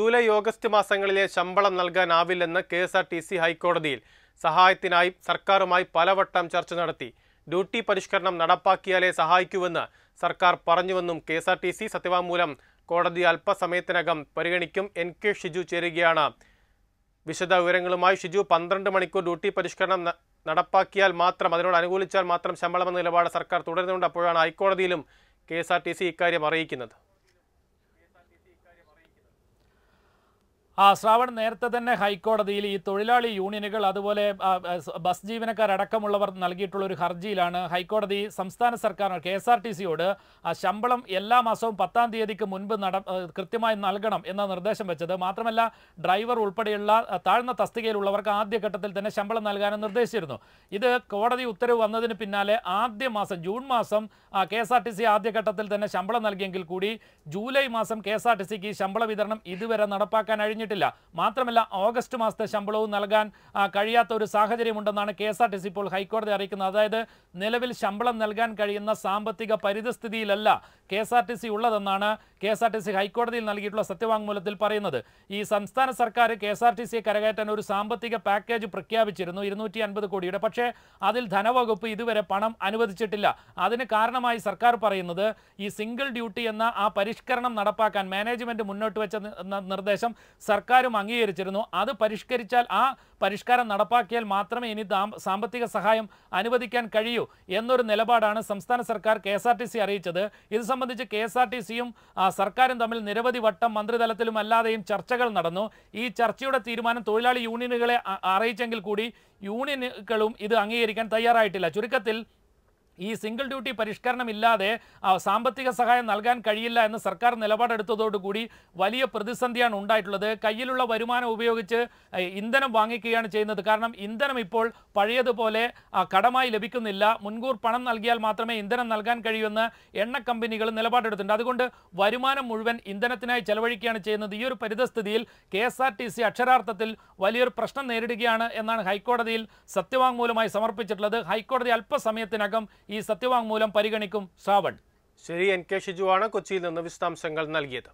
July August മാസങ്ങളിലെ ശമ്പളം നൽകാനാവില്ലെന്ന് K S R T C ഹൈക്കോടതിയിൽ സഹായത്തിനായി സർക്കാരുമായി പലവട്ടം ചർച്ച നടത്തി ഡ്യൂട്ടി പരിഷ്കരണം നടപ്പാക്കിയാലേ സഹായിക്കൂവെന്ന് സർക്കാർ പറഞ്ഞുവെന്നും K S R T C സത്യവാങ്മൂലം കോടതി അല്പസമയത്തിനകം പരിഗണിക്കും എൻ കെ ഷിജു ചേരുകയാണ് വിശദ വിവരങ്ങളുമായി ഷിജു പന്ത്രണ്ട് മണിക്കൂർ ഡ്യൂട്ടി പരിഷ്കരണം നടപ്പാക്കിയാൽ മാത്രം അതിനോട് അനുകൂലിച്ചാൽ മാത്രം ശമ്പളമെന്ന നിലപാട് സർക്കാർ തുടരുന്നുണ്ട് അപ്പോഴാണ് ഹൈക്കോടതിയിലും K S R T C ഇക്കാര്യം അറിയിക്കുന്നത് ആ ശ്രാവൺ നേരത്തെ തന്നെ ഹൈക്കോടതിയിൽ ഈ തൊഴിലാളി യൂണിയനുകൾ അതുപോലെ ബസ് ജീവനക്കാരടക്കമുള്ളവർ നൽകിയിട്ടുള്ള ഒരു ഹർജിയിലാണ് ഹൈക്കോടതി സംസ്ഥാന സർക്കാർ കെ എസ് ആർ ടി സിയോട് ശമ്പളം എല്ലാ മാസവും പത്താം തീയതിക്ക് മുൻപ് നട കൃത്യമായി നൽകണം എന്ന നിർദ്ദേശം വെച്ചത് മാത്രമല്ല ഡ്രൈവർ ഉൾപ്പെടെയുള്ള താഴ്ന്ന തസ്തികയിലുള്ളവർക്ക് ആദ്യഘട്ടത്തിൽ തന്നെ ശമ്പളം നൽകാനും നിർദ്ദേശിച്ചിരുന്നു ഇത് കോടതി ഉത്തരവ് വന്നതിന് പിന്നാലെ ആദ്യ മാസം ജൂൺ മാസം K S R T C ആദ്യഘട്ടത്തിൽ തന്നെ ശമ്പളം നൽകിയെങ്കിൽ കൂടി ജൂലൈ മാസം കെ എസ് ആർ ടി സിക്ക് ശമ്പള വിതരണം ഇതുവരെ നടപ്പാക്കാൻ കഴിഞ്ഞിട്ടില്ല നൽകിയിട്ടില്ല മാത്രമല്ല ഓഗസ്റ്റ് മാസത്തെ ശമ്പളവും നൽകാൻ കഴിയാത്ത ഒരു സാഹചര്യമുണ്ടെന്നാണ് K S R T C ഇപ്പോൾ ഹൈക്കോടതി അറിയിക്കുന്നത് അതായത് നിലവിൽ ശമ്പളം നൽകാൻ കഴിയുന്ന സാമ്പത്തിക പരിതസ്ഥിതിയിലല്ല K S R T C ഉള്ളതെന്നാണ് K S R T C ഹൈക്കോടതിയിൽ നൽകിയിട്ടുള്ള സത്യവാങ്മൂലത്തിൽ പറയുന്നത് ഈ സംസ്ഥാന സർക്കാർ കെ എസ് ആർ ടി സിയെ കരകയറ്റാൻ ഒരു സാമ്പത്തിക പാക്കേജ് പ്രഖ്യാപിച്ചിരുന്നു ഇരുന്നൂറ്റി അൻപത് കോടിയുടെ പക്ഷേ അതിൽ ധനവകുപ്പ് ഇതുവരെ പണം അനുവദിച്ചിട്ടില്ല അതിന് കാരണമായി സർക്കാർ പറയുന്നത് ഈ സിംഗിൾ ഡ്യൂട്ടി എന്ന ആ പരിഷ്കരണം നടപ്പാക്കാൻ മാനേജ്മെന്റ് മുന്നോട്ട് വെച്ച നിർദ്ദേശം സർക്കാരും അംഗീകരിച്ചിരുന്നു അത് പരിഷ്കരിച്ചാൽ ആ പരിഷ്കാരം നടപ്പാക്കിയാൽ മാത്രമേ ഇനി സാമ്പത്തിക സഹായം അനുവദിക്കാൻ കഴിയൂ എന്നൊരു നിലപാടാണ് സംസ്ഥാന സർക്കാർ K S R T C അറിയിച്ചത് ഇത് സംബന്ധിച്ച് കെ എസ് ആർ ടി സിയും സർക്കാരും തമ്മിൽ നിരവധി വട്ടം മന്ത്രിതലത്തിലും അല്ലാതെയും ചർച്ചകൾ നടന്നു ഈ ചർച്ചയുടെ തീരുമാനം തൊഴിലാളി യൂണിയനുകളെ അറിയിച്ചെങ്കിൽ കൂടി യൂണിയനുകളും ഇത് അംഗീകരിക്കാൻ തയ്യാറായിട്ടില്ല ചുരുക്കത്തിൽ ഈ സിംഗിൾ ഡ്യൂട്ടി പരിഷ്കരണമില്ലാതെ സാമ്പത്തിക സഹായം നൽകാൻ കഴിയില്ല എന്ന് സർക്കാർ നിലപാടെടുത്തതോടുകൂടി വലിയ പ്രതിസന്ധിയാണ് ഉണ്ടായിട്ടുള്ളത് കയ്യിലുള്ള വരുമാനം ഉപയോഗിച്ച് ഇന്ധനം വാങ്ങിക്കുകയാണ് ചെയ്യുന്നത് കാരണം ഇന്ധനം ഇപ്പോൾ പഴയതുപോലെ കടമായി ലഭിക്കുന്നില്ല മുൻകൂർ പണം നൽകിയാൽ മാത്രമേ ഇന്ധനം നൽകാൻ കഴിയുമെന്ന് എണ്ണ കമ്പനികൾ നിലപാടെടുത്തിട്ടുണ്ട് അതുകൊണ്ട് വരുമാനം മുഴുവൻ ഇന്ധനത്തിനായി ചെലവഴിക്കുകയാണ് ചെയ്യുന്നത് ഈ ഒരു പരിതസ്ഥിതിയിൽ കെ അക്ഷരാർത്ഥത്തിൽ വലിയൊരു പ്രശ്നം നേരിടുകയാണ് എന്നാണ് ഹൈക്കോടതിയിൽ സത്യവാങ്മൂലമായി സമർപ്പിച്ചിട്ടുള്ളത് ഹൈക്കോടതി അല്പസമയത്തിനകം ഈ സത്യവാങ്മൂലം പരിഗണിക്കും സാവൺ ശരി എൻ കെ ഷിജുവാണ് കൊച്ചിയിൽ നിന്ന് വിശദാംശങ്ങൾ നൽകിയത്